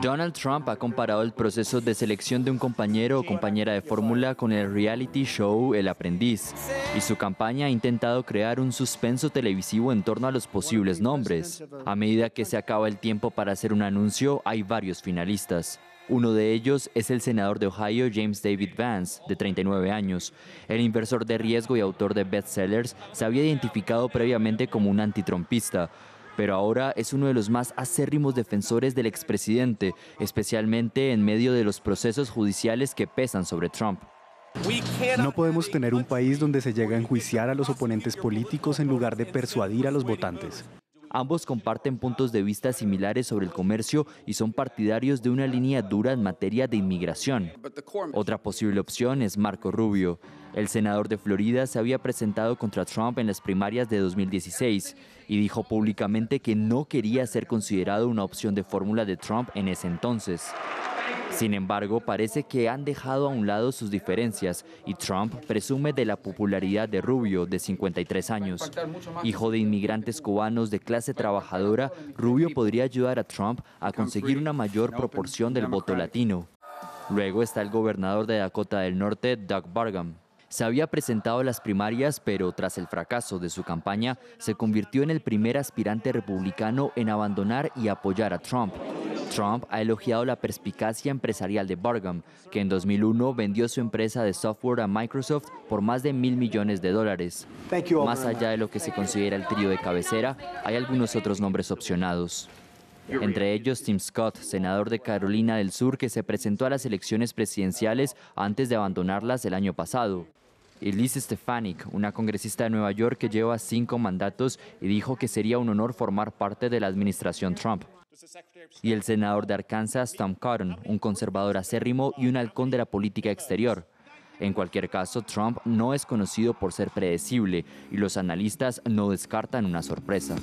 Donald Trump ha comparado el proceso de selección de un compañero o compañera de fórmula con el reality show El aprendiz, y su campaña ha intentado crear un suspenso televisivo en torno a los posibles nombres. A medida que se acaba el tiempo para hacer un anuncio, hay varios finalistas. Uno de ellos es el senador de Ohio James David Vance, de 39 años. El inversor de riesgo y autor de bestsellers se había identificado previamente como un antitrumpista, pero ahora es uno de los más acérrimos defensores del expresidente, especialmente en medio de los procesos judiciales que pesan sobre Trump. No podemos tener un país donde se llega a enjuiciar a los oponentes políticos en lugar de persuadir a los votantes. Ambos comparten puntos de vista similares sobre el comercio y son partidarios de una línea dura en materia de inmigración. Otra posible opción es Marco Rubio. El senador de Florida se había presentado contra Trump en las primarias de 2016 y dijo públicamente que no quería ser considerado una opción de fórmula de Trump en ese entonces. Sin embargo, parece que han dejado a un lado sus diferencias y Trump presume de la popularidad de Rubio, de 53 años. Hijo de inmigrantes cubanos de clase trabajadora, Rubio podría ayudar a Trump a conseguir una mayor proporción del voto latino. Luego está el gobernador de Dakota del Norte, Doug Burgum. Se había presentado a las primarias, pero tras el fracaso de su campaña, se convirtió en el primer aspirante republicano en abandonar y apoyar a Trump Trump ha elogiado la perspicacia empresarial de Burgum, que en 2001 vendió su empresa de software a Microsoft por más de mil millones de dólares. Más allá de lo que se considera el trío de cabecera, hay algunos otros nombres opcionados. Entre ellos Tim Scott, senador de Carolina del Sur, que se presentó a las elecciones presidenciales antes de abandonarlas el año pasado. Elise eh, Stefanik, una congresista de Nueva York que lleva cinco mandatos y dijo que sería un honor formar parte de la administración Trump. Y el senador de Arkansas, Tom Cotton, un conservador acérrimo y un halcón de la política exterior. En cualquier caso, Trump no es conocido por ser predecible y los analistas no descartan una sorpresa.